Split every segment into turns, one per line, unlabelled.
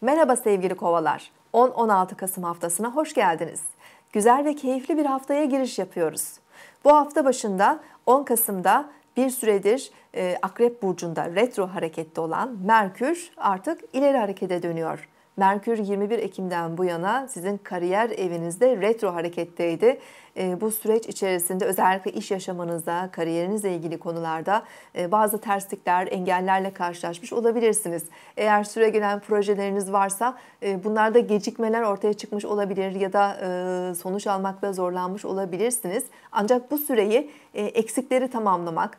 Merhaba sevgili kovalar. 10-16 Kasım haftasına hoş geldiniz. Güzel ve keyifli bir haftaya giriş yapıyoruz. Bu hafta başında 10 Kasım'da bir süredir e, Akrep Burcu'nda retro harekette olan Merkür artık ileri harekete dönüyor. Merkür 21 Ekim'den bu yana sizin kariyer evinizde retro hareketteydi ee, bu süreç içerisinde özellikle iş yaşamanızda, kariyerinizle ilgili konularda e, bazı terslikler, engellerle karşılaşmış olabilirsiniz. Eğer süre gelen projeleriniz varsa e, bunlarda gecikmeler ortaya çıkmış olabilir ya da e, sonuç almakta zorlanmış olabilirsiniz. Ancak bu süreyi eksikleri tamamlamak,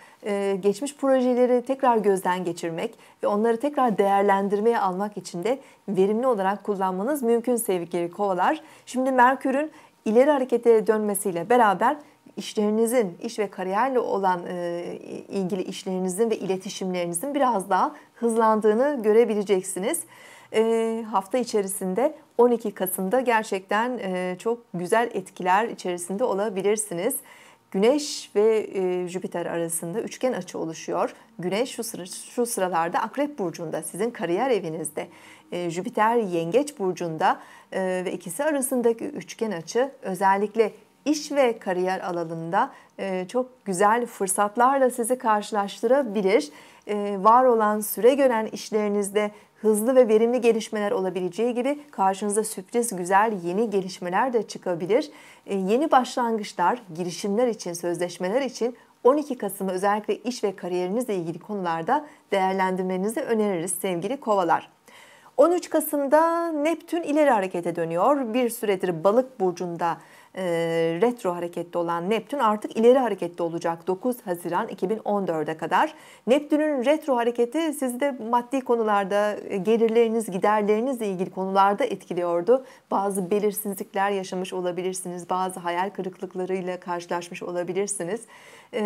geçmiş projeleri tekrar gözden geçirmek ve onları tekrar değerlendirmeye almak için de verimli olarak kullanmanız mümkün sevgili kovalar. Şimdi Merkür'ün ileri harekete dönmesiyle beraber işlerinizin, iş ve kariyerle olan e, ilgili işlerinizin ve iletişimlerinizin biraz daha hızlandığını görebileceksiniz. E, hafta içerisinde 12 Kasım'da gerçekten e, çok güzel etkiler içerisinde olabilirsiniz. Güneş ve e, Jüpiter arasında üçgen açı oluşuyor. Güneş şu, sıra, şu sıralarda Akrep Burcu'nda, sizin kariyer evinizde. E, Jüpiter Yengeç Burcu'nda e, ve ikisi arasındaki üçgen açı özellikle iş ve kariyer alanında e, çok güzel fırsatlarla sizi karşılaştırabilir. E, var olan süre gören işlerinizde hızlı ve verimli gelişmeler olabileceği gibi karşınıza sürpriz güzel yeni gelişmeler de çıkabilir. E, yeni başlangıçlar, girişimler için, sözleşmeler için 12 Kasım'ı özellikle iş ve kariyerinizle ilgili konularda değerlendirmenizi öneririz sevgili kovalar. 13 Kasım'da Neptün ileri harekete dönüyor. Bir süredir balık burcunda e, retro harekette olan Neptün artık ileri harekette olacak 9 Haziran 2014'e kadar. Neptün'ün retro hareketi sizi de maddi konularda e, gelirleriniz giderlerinizle ilgili konularda etkiliyordu. Bazı belirsizlikler yaşamış olabilirsiniz, bazı hayal kırıklıklarıyla karşılaşmış olabilirsiniz. E,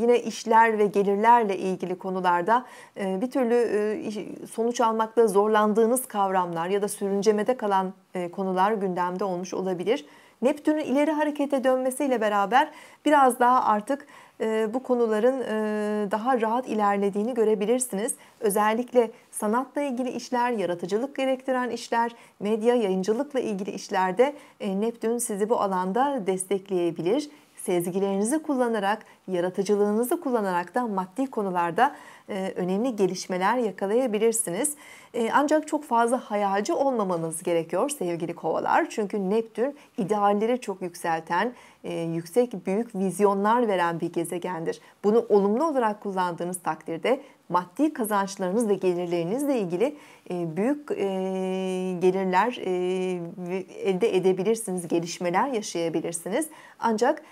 yine işler ve gelirlerle ilgili konularda e, bir türlü e, sonuç almakta zorlandığınız yalnız kavramlar ya da sürüncemede kalan e, konular gündemde olmuş olabilir. Neptün'ün ileri harekete dönmesiyle beraber biraz daha artık e, bu konuların e, daha rahat ilerlediğini görebilirsiniz. Özellikle sanatla ilgili işler, yaratıcılık gerektiren işler, medya, yayıncılıkla ilgili işlerde Neptün sizi bu alanda destekleyebilir. Sezgilerinizi kullanarak, yaratıcılığınızı kullanarak da maddi konularda e, önemli gelişmeler yakalayabilirsiniz. E, ancak çok fazla hayalci olmamanız gerekiyor sevgili kovalar. Çünkü Neptün idealleri çok yükselten, e, yüksek büyük vizyonlar veren bir gezegendir. Bunu olumlu olarak kullandığınız takdirde maddi kazançlarınızla gelirlerinizle ilgili e, büyük e, gelirler e, elde edebilirsiniz, gelişmeler yaşayabilirsiniz. Ancak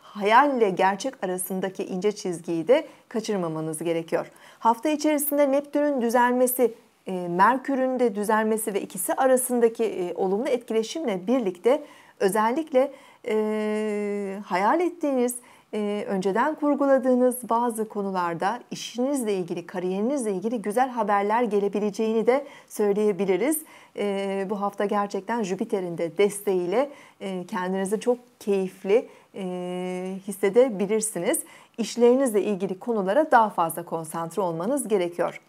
hayalle gerçek arasındaki ince çizgiyi de kaçırmamanız gerekiyor. Hafta içerisinde Neptün'ün düzelmesi, e, Merkür'ün de düzelmesi ve ikisi arasındaki e, olumlu etkileşimle birlikte özellikle e, hayal ettiğiniz e, önceden kurguladığınız bazı konularda işinizle ilgili, kariyerinizle ilgili güzel haberler gelebileceğini de söyleyebiliriz. E, bu hafta gerçekten Jüpiter'in de desteğiyle e, kendinizi çok keyifli e, hissedebilirsiniz. İşlerinizle ilgili konulara daha fazla konsantre olmanız gerekiyor.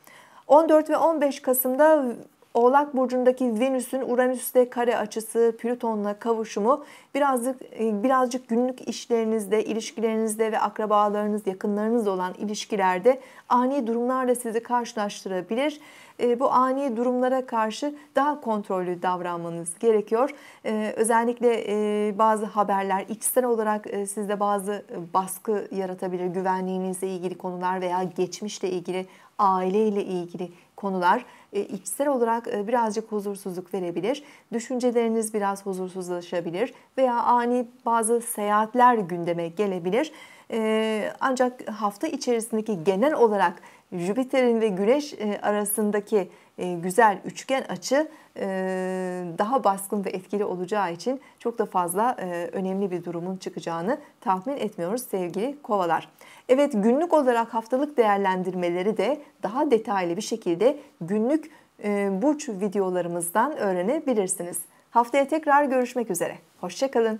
14 ve 15 Kasım'da Oğlak burcundaki Venüs'ün Uranüs'te kare açısı, Plüton'la kavuşumu birazcık e, birazcık günlük işlerinizde, ilişkilerinizde ve akrabalarınız, yakınlarınız olan ilişkilerde ani durumlarla sizi karşılaştırabilir. E, bu ani durumlara karşı daha kontrollü davranmanız gerekiyor. E, özellikle bazı haberler içsel olarak sizde bazı baskı yaratabilir. Güvenliğinizle ilgili konular veya geçmişle ilgili aileyle ilgili konular e, içsel olarak e, birazcık huzursuzluk verebilir. Düşünceleriniz biraz huzursuzlaşabilir veya ani bazı seyahatler gündeme gelebilir. E, ancak hafta içerisindeki genel olarak Jüpiter'in ve Güneş arasındaki güzel üçgen açı daha baskın ve etkili olacağı için çok da fazla e, önemli bir durumun çıkacağını tahmin etmiyoruz sevgili kovalar. Evet günlük olarak haftalık değerlendirmeleri de daha detaylı bir şekilde günlük e, burç videolarımızdan öğrenebilirsiniz. Haftaya tekrar görüşmek üzere. Hoşçakalın.